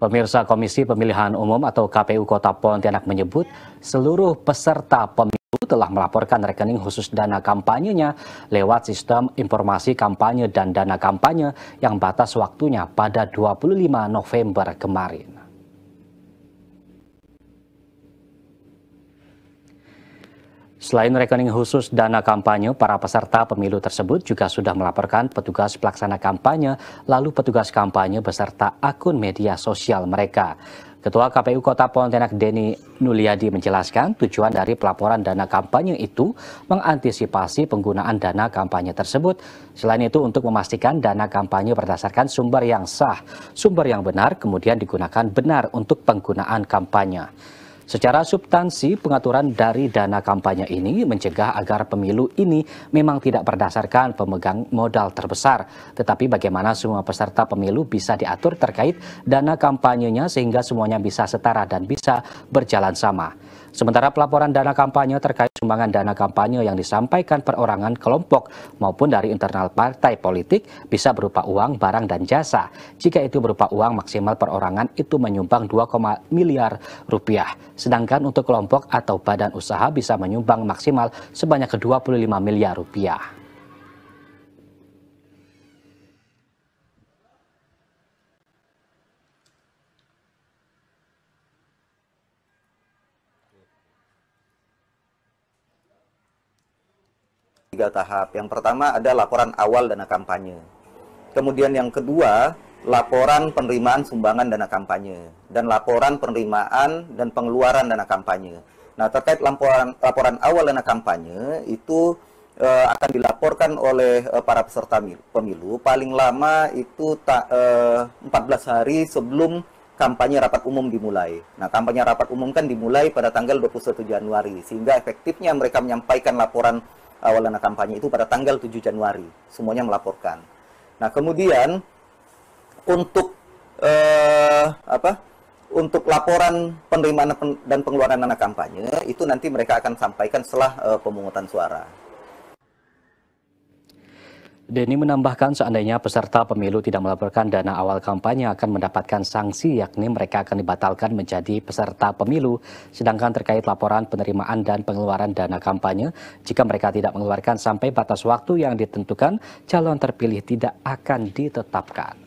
Pemirsa Komisi Pemilihan Umum atau KPU Kota Pontianak menyebut seluruh peserta pemilu telah melaporkan rekening khusus dana kampanyenya lewat sistem informasi kampanye dan dana kampanye yang batas waktunya pada 25 November kemarin. Selain rekening khusus dana kampanye, para peserta pemilu tersebut juga sudah melaporkan petugas pelaksana kampanye, lalu petugas kampanye beserta akun media sosial mereka. Ketua KPU Kota Pontianak Deni Nuliadi menjelaskan tujuan dari pelaporan dana kampanye itu mengantisipasi penggunaan dana kampanye tersebut. Selain itu untuk memastikan dana kampanye berdasarkan sumber yang sah, sumber yang benar kemudian digunakan benar untuk penggunaan kampanye. Secara substansi, pengaturan dari dana kampanye ini mencegah agar pemilu ini memang tidak berdasarkan pemegang modal terbesar, tetapi bagaimana semua peserta pemilu bisa diatur terkait dana kampanyenya sehingga semuanya bisa setara dan bisa berjalan sama. Sementara pelaporan dana kampanye terkait sumbangan dana kampanye yang disampaikan perorangan kelompok maupun dari internal partai politik bisa berupa uang, barang, dan jasa. Jika itu berupa uang, maksimal perorangan itu menyumbang 2, miliar rupiah. Sedangkan untuk kelompok atau badan usaha bisa menyumbang maksimal sebanyak 25 miliar rupiah. tiga tahap. Yang pertama ada laporan awal dana kampanye. Kemudian yang kedua, laporan penerimaan sumbangan dana kampanye. Dan laporan penerimaan dan pengeluaran dana kampanye. Nah, terkait laporan, laporan awal dana kampanye, itu e, akan dilaporkan oleh e, para peserta pemilu paling lama itu ta, e, eh, 14 hari sebelum kampanye rapat umum dimulai. Nah, kampanye rapat umum kan dimulai pada tanggal 21 Januari, sehingga efektifnya mereka menyampaikan laporan awal dana kampanye itu pada tanggal 7 Januari semuanya melaporkan. Nah kemudian untuk eh, apa untuk laporan penerimaan dan pengeluaran dana kampanye itu nanti mereka akan sampaikan setelah eh, pemungutan suara. Denny menambahkan seandainya peserta pemilu tidak melaporkan dana awal kampanye akan mendapatkan sanksi yakni mereka akan dibatalkan menjadi peserta pemilu. Sedangkan terkait laporan penerimaan dan pengeluaran dana kampanye, jika mereka tidak mengeluarkan sampai batas waktu yang ditentukan, calon terpilih tidak akan ditetapkan.